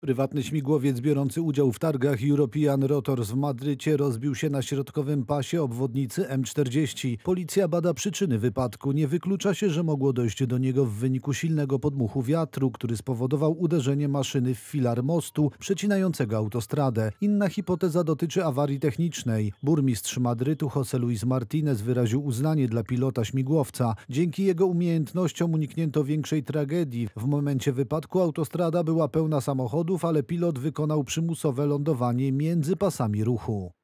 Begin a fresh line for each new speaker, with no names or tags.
Prywatny śmigłowiec biorący udział w targach European Rotors w Madrycie rozbił się na środkowym pasie obwodnicy M40. Policja bada przyczyny wypadku. Nie wyklucza się, że mogło dojść do niego w wyniku silnego podmuchu wiatru, który spowodował uderzenie maszyny w filar mostu przecinającego autostradę. Inna hipoteza dotyczy awarii technicznej. Burmistrz Madrytu José Luis Martínez wyraził uznanie dla pilota śmigłowca. Dzięki jego umiejętnościom uniknięto większej tragedii. W momencie wypadku autostrada była pełna samochodów samochodów, ale pilot wykonał przymusowe lądowanie między pasami ruchu.